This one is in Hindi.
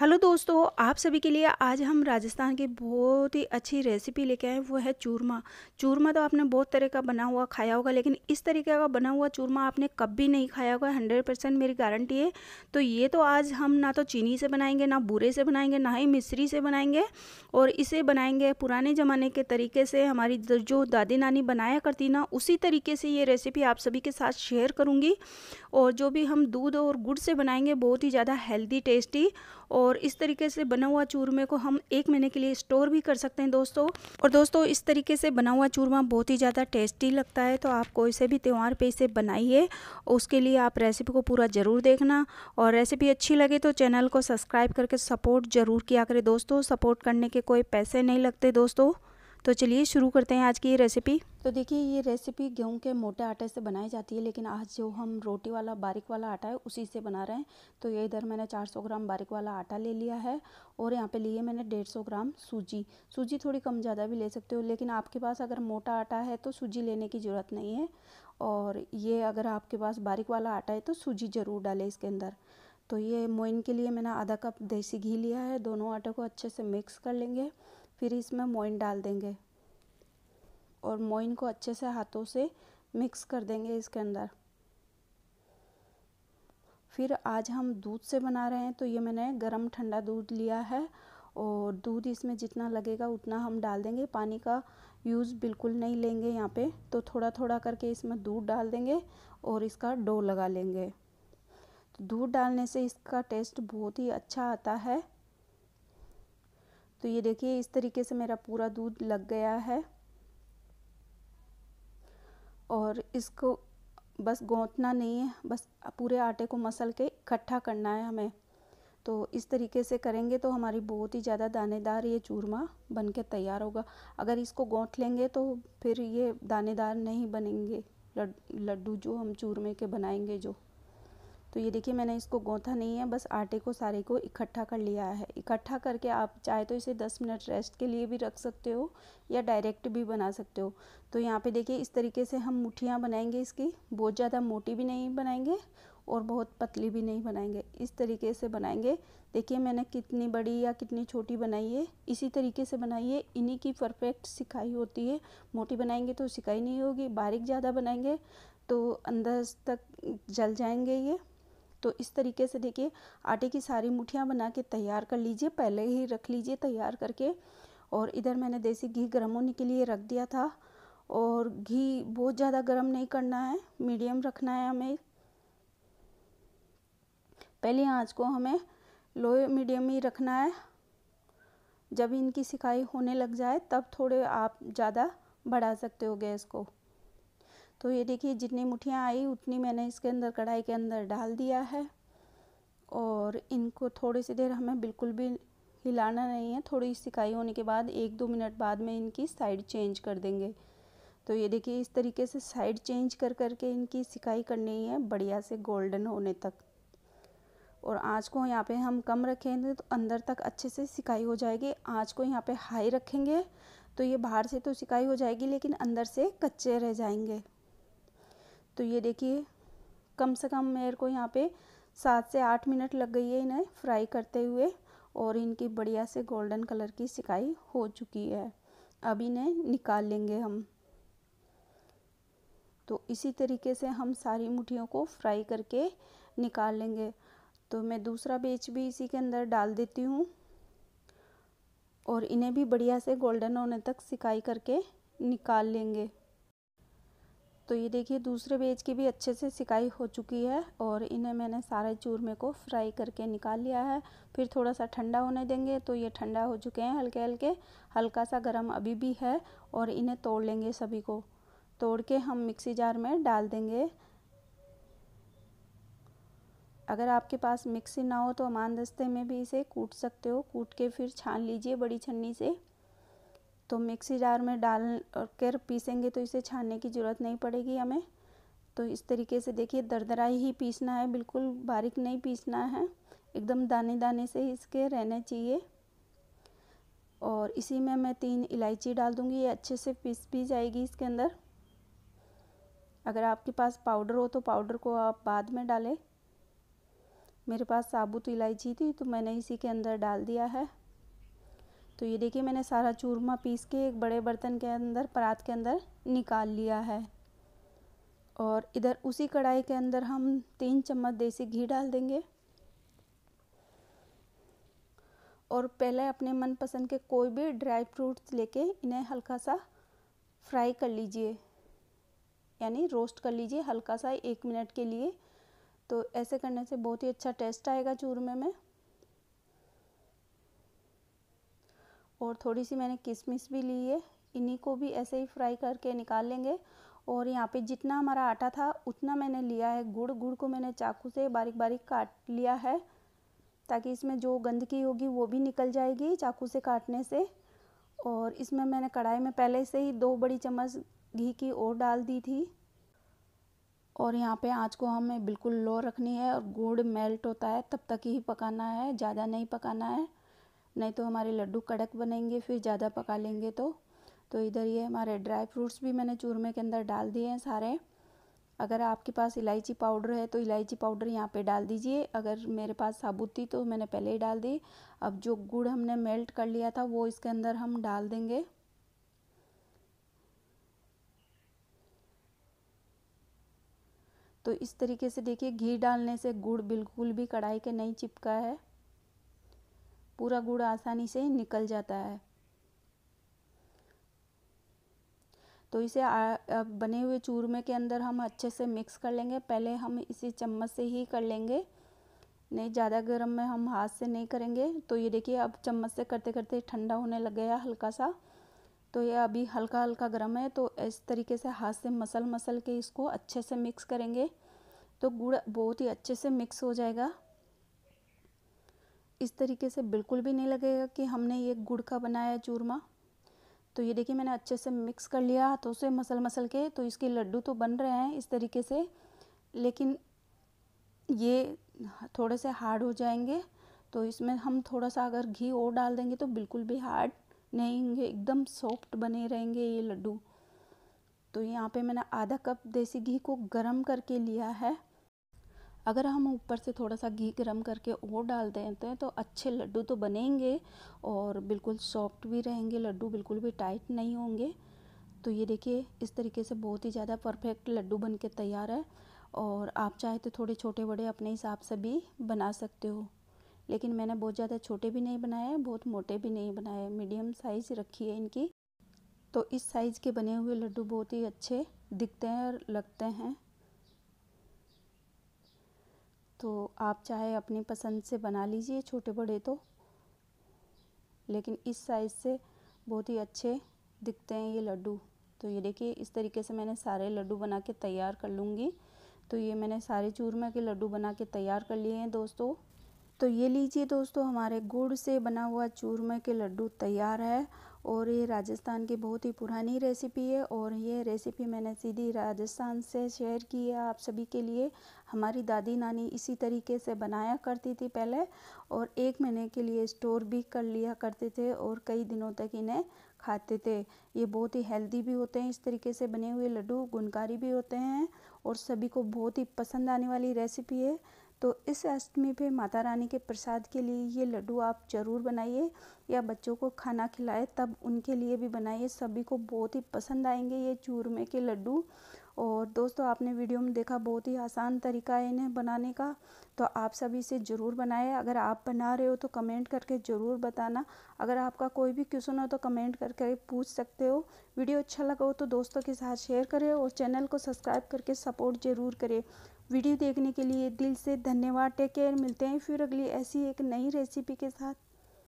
हेलो दोस्तों आप सभी के लिए आज हम राजस्थान की बहुत ही अच्छी रेसिपी लेके आए वो है चूरमा चूरमा तो आपने बहुत तरह का बना हुआ खाया होगा लेकिन इस तरीके का बना हुआ चूरमा आपने कभी नहीं खाया होगा हंड्रेड परसेंट मेरी गारंटी है तो ये तो आज हम ना तो चीनी से बनाएंगे ना बूरे से बनाएंगे ना ही मिश्री से बनाएंगे और इसे बनाएंगे पुराने ज़माने के तरीके से हमारी जो दादी नानी बनाया करती ना उसी तरीके से ये रेसिपी आप सभी के साथ शेयर करूँगी और जो भी हम दूध और गुड़ से बनाएंगे बहुत ही ज़्यादा हेल्दी टेस्टी और और इस तरीके से बना हुआ चूरमे को हम एक महीने के लिए स्टोर भी कर सकते हैं दोस्तों और दोस्तों इस तरीके से बना हुआ चूरमा बहुत ही ज़्यादा टेस्टी लगता है तो आप कोई से भी त्यौहार पे इसे बनाइए उसके लिए आप रेसिपी को पूरा ज़रूर देखना और रेसिपी अच्छी लगे तो चैनल को सब्सक्राइब करके सपोर्ट ज़रूर किया करें दोस्तों सपोर्ट करने के कोई पैसे नहीं लगते दोस्तों तो चलिए शुरू करते हैं आज की ये रेसिपी तो देखिए ये रेसिपी गेहूं के मोटे आटे से बनाई जाती है लेकिन आज जो हम रोटी वाला बारीक वाला आटा है उसी से बना रहे हैं तो ये इधर मैंने 400 ग्राम बारीक वाला आटा ले लिया है और यहाँ पे लिए मैंने 150 ग्राम सूजी सूजी थोड़ी कम ज़्यादा भी ले सकते हो लेकिन आपके पास अगर मोटा आटा है तो सूजी लेने की ज़रूरत नहीं है और ये अगर आपके पास बारीक वाला आटा है तो सूजी ज़रूर डालें इसके अंदर तो ये मोइन के लिए मैंने आधा कप देसी घी लिया है दोनों आटे को अच्छे से मिक्स कर लेंगे फिर इसमें मोइन डाल देंगे और मोइन को अच्छे से हाथों से मिक्स कर देंगे इसके अंदर फिर आज हम दूध से बना रहे हैं तो ये मैंने गरम ठंडा दूध लिया है और दूध इसमें जितना लगेगा उतना हम डाल देंगे पानी का यूज़ बिल्कुल नहीं लेंगे यहाँ पे तो थोड़ा थोड़ा करके इसमें दूध डाल देंगे और इसका डो लगा लेंगे तो दूध डालने से इसका टेस्ट बहुत ही अच्छा आता है तो ये देखिए इस तरीके से मेरा पूरा दूध लग गया है और इसको बस गोंथना नहीं है बस पूरे आटे को मसल के इकट्ठा करना है हमें तो इस तरीके से करेंगे तो हमारी बहुत ही ज़्यादा दानेदार ये चूरमा बन के तैयार होगा अगर इसको गोंट लेंगे तो फिर ये दानेदार नहीं बनेंगे लड्डू जो हम चूरमे के बनाएंगे जो तो ये देखिए मैंने इसको गोथा नहीं है बस आटे को सारे को इकट्ठा कर लिया है इकट्ठा करके आप चाहे तो इसे 10 मिनट रेस्ट के लिए भी रख सकते हो या डायरेक्ट भी बना सकते हो तो यहाँ पे देखिए इस तरीके से हम मुठियाँ बनाएंगे इसकी बहुत ज़्यादा मोटी भी नहीं बनाएंगे और बहुत पतली भी नहीं बनाएंगे इस तरीके से बनाएंगे देखिए मैंने कितनी बड़ी या कितनी छोटी बनाई है इसी तरीके से बनाइए इन्हीं की परफेक्ट सिकाई होती है मोटी बनाएंगे तो सिकाई नहीं होगी बारीक ज़्यादा बनाएंगे तो अंदर तक जल जाएंगे ये तो इस तरीके से देखिए आटे की सारी मुठियाँ बना के तैयार कर लीजिए पहले ही रख लीजिए तैयार करके और इधर मैंने देसी घी गर्म होने के लिए रख दिया था और घी बहुत ज़्यादा गर्म नहीं करना है मीडियम रखना है हमें पहले आँच को हमें लो मीडियम ही रखना है जब इनकी सिकाई होने लग जाए तब थोड़े आप ज़्यादा बढ़ा सकते हो गैस को तो ये देखिए जितनी मुठियाँ आई उतनी मैंने इसके अंदर कढ़ाई के अंदर डाल दिया है और इनको थोड़ी सी देर हमें बिल्कुल भी हिलाना नहीं है थोड़ी सिकाई होने के बाद एक दो मिनट बाद में इनकी साइड चेंज कर देंगे तो ये देखिए इस तरीके से साइड चेंज कर करके इनकी सिकाई करनी है बढ़िया से गोल्डन होने तक और आँच को यहाँ पे हम कम रखेंगे तो अंदर तक अच्छे से सिकाई हो जाएगी आँच को यहाँ पे हाई रखेंगे तो ये बाहर से तो सिकाई हो जाएगी लेकिन अंदर से कच्चे रह जाएंगे तो ये देखिए कम से कम मेरे को यहाँ पे सात से आठ मिनट लग गई है इन्हें फ्राई करते हुए और इनकी बढ़िया से गोल्डन कलर की सिकाई हो चुकी है अब इन्हें निकाल लेंगे हम तो इसी तरीके से हम सारी मुठियों को फ्राई करके निकाल लेंगे तो मैं दूसरा बेच भी इसी के अंदर डाल देती हूँ और इन्हें भी बढ़िया से गोल्डन होने तक सिकाई करके निकाल लेंगे तो ये देखिए दूसरे बेज की भी अच्छे से सिकाई हो चुकी है और इन्हें मैंने सारे चूरमे को फ्राई करके निकाल लिया है फिर थोड़ा सा ठंडा होने देंगे तो ये ठंडा हो चुके हैं हल्के हल्के हल्का सा गर्म अभी भी है और इन्हें तोड़ लेंगे सभी को तोड़ के हम मिक्सी जार में डाल देंगे अगर आपके पास मिक्सी ना हो तो अमान दस्ते में भी इसे कूट सकते हो कूट के फिर छान लीजिए बड़ी छन्नी से तो मिक्सी जार में डाल कर पीसेंगे तो इसे छानने की ज़रूरत नहीं पड़ेगी हमें तो इस तरीके से देखिए दरदराई ही पीसना है बिल्कुल बारीक नहीं पीसना है एकदम दाने दाने से ही इसके रहने चाहिए और इसी में मैं तीन इलायची डाल दूँगी ये अच्छे से पीस भी जाएगी इसके अंदर अगर आपके पास पाउडर हो तो पाउडर को आप बाद में डालें मेरे पास साबुत इलायची थी तो मैंने इसी के अंदर डाल दिया है तो ये देखिए मैंने सारा चूरमा पीस के एक बड़े बर्तन के अंदर परात के अंदर निकाल लिया है और इधर उसी कढ़ाई के अंदर हम तीन चम्मच देसी घी डाल देंगे और पहले अपने मनपसंद के कोई भी ड्राई फ्रूट्स लेके इन्हें हल्का सा फ्राई कर लीजिए यानी रोस्ट कर लीजिए हल्का सा एक मिनट के लिए तो ऐसे करने से बहुत ही अच्छा टेस्ट आएगा चूरमे में और थोड़ी सी मैंने किशमिश भी ली है इन्हीं को भी ऐसे ही फ्राई करके निकाल लेंगे और यहाँ पे जितना हमारा आटा था उतना मैंने लिया है गुड़ गुड़ को मैंने चाकू से बारीक बारीक काट लिया है ताकि इसमें जो गंदगी होगी वो भी निकल जाएगी चाकू से काटने से और इसमें मैंने कढ़ाई में पहले से ही दो बड़ी चम्मच घी की और डाल दी थी और यहाँ पे आँच को हमें बिल्कुल लो रखनी है और गुड़ मेल्ट होता है तब तक ही पकाना है ज़्यादा नहीं पकाना है नहीं तो हमारे लड्डू कड़क बनेंगे फिर ज़्यादा पका लेंगे तो तो इधर ये हमारे ड्राई फ्रूट्स भी मैंने चूरमे के अंदर डाल दिए हैं सारे अगर आपके पास इलायची पाउडर है तो इलायची पाउडर यहाँ पे डाल दीजिए अगर मेरे पास साबुत थी तो मैंने पहले ही डाल दी अब जो गुड़ हमने मेल्ट कर लिया था वो इसके अंदर हम डाल देंगे तो इस तरीके से देखिए घी डालने से गुड़ बिल्कुल भी कढ़ाई के नहीं चिपका है पूरा गुड़ आसानी से निकल जाता है तो इसे बने हुए चूरमे के अंदर हम अच्छे से मिक्स कर लेंगे पहले हम इसे चम्मच से ही कर लेंगे नहीं ज़्यादा गर्म में हम हाथ से नहीं करेंगे तो ये देखिए अब चम्मच से करते करते ठंडा होने लग गया हल्का सा तो ये अभी हल्का हल्का गर्म है तो इस तरीके से हाथ से मसल मसल के इसको अच्छे से मिक्स करेंगे तो गुड़ बहुत ही अच्छे से मिक्स हो जाएगा इस तरीके से बिल्कुल भी नहीं लगेगा कि हमने ये गुड़ का बनाया चूरमा तो ये देखिए मैंने अच्छे से मिक्स कर लिया हाथों से मसल मसल के तो इसके लड्डू तो बन रहे हैं इस तरीके से लेकिन ये थोड़े से हार्ड हो जाएंगे तो इसमें हम थोड़ा सा अगर घी और डाल देंगे तो बिल्कुल भी हार्ड नहीं होंगे एकदम सॉफ्ट बने रहेंगे ये लड्डू तो यहाँ पे मैंने आधा कप देसी घी को गरम करके लिया है अगर हम ऊपर से थोड़ा सा घी गर्म करके और डाल देते हैं तो अच्छे लड्डू तो बनेंगे और बिल्कुल सॉफ्ट भी रहेंगे लड्डू बिल्कुल भी टाइट नहीं होंगे तो ये देखिए इस तरीके से बहुत ही ज़्यादा परफेक्ट लड्डू बन के तैयार है और आप चाहे तो थोड़े छोटे बड़े अपने हिसाब से भी बना सकते हो लेकिन मैंने बहुत ज़्यादा छोटे भी नहीं बनाए बहुत मोटे भी नहीं बनाए मीडियम साइज़ रखी है इनकी तो इस साइज़ के बने हुए लड्डू बहुत ही अच्छे दिखते हैं और लगते हैं तो आप चाहे अपनी पसंद से बना लीजिए छोटे बड़े तो लेकिन इस साइज़ से बहुत ही अच्छे दिखते हैं ये लड्डू तो ये देखिए इस तरीके से मैंने सारे लड्डू बना के तैयार कर लूँगी तो ये मैंने सारे चूरमा के लड्डू बना के तैयार कर लिए हैं दोस्तों तो ये लीजिए दोस्तों हमारे गुड़ से बना हुआ चूरमा के लड्डू तैयार है और ये राजस्थान की बहुत ही पुरानी रेसिपी है और ये रेसिपी मैंने सीधी राजस्थान से शेयर की है आप सभी के लिए हमारी दादी नानी इसी तरीके से बनाया करती थी पहले और एक महीने के लिए स्टोर भी कर लिया करते थे और कई दिनों तक इन्हें खाते थे ये बहुत ही हेल्दी भी होते हैं इस तरीके से बने हुए लड्डू गुणकारी भी होते हैं और सभी को बहुत ही पसंद आने वाली रेसिपी है तो इस अष्टमी पे माता रानी के प्रसाद के लिए ये लड्डू आप ज़रूर बनाइए या बच्चों को खाना खिलाए तब उनके लिए भी बनाइए सभी को बहुत ही पसंद आएंगे ये चूरमे के लड्डू और दोस्तों आपने वीडियो में देखा बहुत ही आसान तरीका है इन्हें बनाने का तो आप सभी इसे ज़रूर बनाएं अगर आप बना रहे हो तो कमेंट करके ज़रूर बताना अगर आपका कोई भी क्वेश्चन हो तो कमेंट करके पूछ सकते हो वीडियो अच्छा लगा हो तो दोस्तों के साथ शेयर करें और चैनल को सब्सक्राइब करके सपोर्ट ज़रूर करें वीडियो देखने के लिए दिल से धन्यवाद टेक केयर मिलते हैं फिर अगली ऐसी एक नई रेसिपी के साथ